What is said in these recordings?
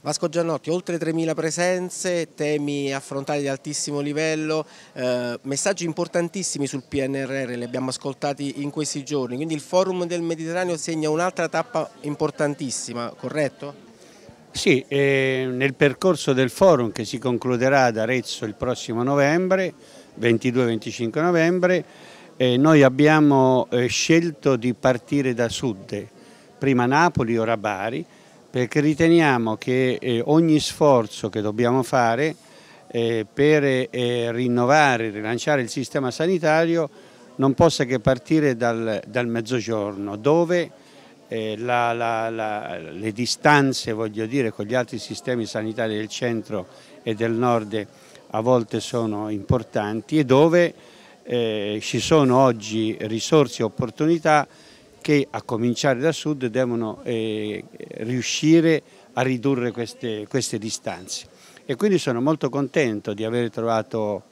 Vasco Giannotti, oltre 3.000 presenze, temi affrontati di altissimo livello, eh, messaggi importantissimi sul PNRR, li abbiamo ascoltati in questi giorni, quindi il forum del Mediterraneo segna un'altra tappa importantissima, corretto? Sì, eh, nel percorso del forum che si concluderà ad Arezzo il prossimo novembre, 22-25 novembre, eh, noi abbiamo eh, scelto di partire da sud, prima Napoli, ora Bari, perché riteniamo che eh, ogni sforzo che dobbiamo fare eh, per eh, rinnovare, rilanciare il sistema sanitario non possa che partire dal, dal mezzogiorno dove eh, la, la, la, le distanze dire, con gli altri sistemi sanitari del centro e del nord a volte sono importanti e dove eh, ci sono oggi risorse e opportunità che a cominciare dal sud devono eh, riuscire a ridurre queste, queste distanze. E quindi sono molto contento di aver trovato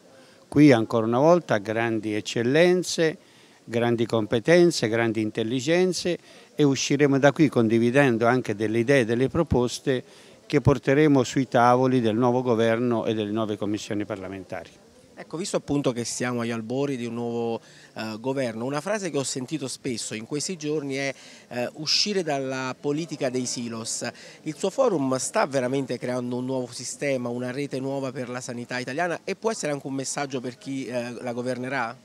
qui ancora una volta grandi eccellenze, grandi competenze, grandi intelligenze e usciremo da qui condividendo anche delle idee e delle proposte che porteremo sui tavoli del nuovo governo e delle nuove commissioni parlamentari. Ecco, visto appunto che siamo agli albori di un nuovo eh, governo, una frase che ho sentito spesso in questi giorni è eh, uscire dalla politica dei silos. Il suo forum sta veramente creando un nuovo sistema, una rete nuova per la sanità italiana e può essere anche un messaggio per chi eh, la governerà?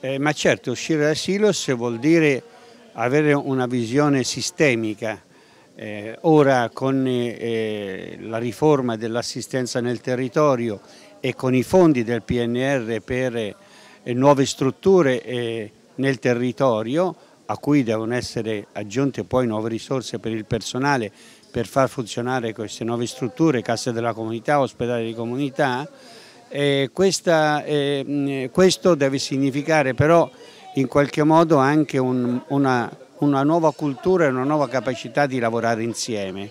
Eh, ma certo, uscire dai silos vuol dire avere una visione sistemica. Eh, ora con eh, la riforma dell'assistenza nel territorio e con i fondi del PNR per eh, nuove strutture eh, nel territorio a cui devono essere aggiunte poi nuove risorse per il personale per far funzionare queste nuove strutture, casse della comunità, ospedali di comunità, questa, eh, questo deve significare però in qualche modo anche un, una, una nuova cultura e una nuova capacità di lavorare insieme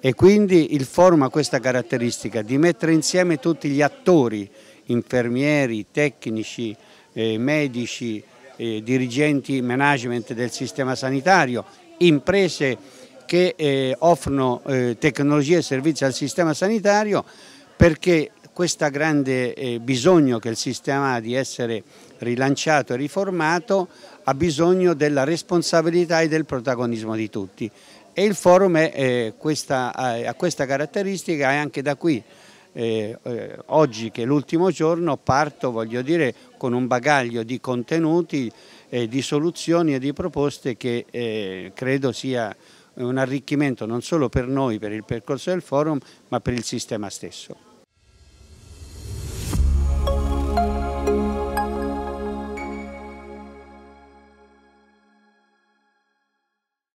e quindi il forum ha questa caratteristica di mettere insieme tutti gli attori, infermieri, tecnici, eh, medici, eh, dirigenti, management del sistema sanitario, imprese che eh, offrono eh, tecnologie e servizi al sistema sanitario perché questo grande eh, bisogno che il sistema ha di essere rilanciato e riformato ha bisogno della responsabilità e del protagonismo di tutti e il forum è, eh, questa, eh, ha questa caratteristica e anche da qui eh, eh, oggi che è l'ultimo giorno parto voglio dire con un bagaglio di contenuti eh, di soluzioni e di proposte che credo sia un arricchimento non solo per noi per il percorso del forum ma per il sistema stesso.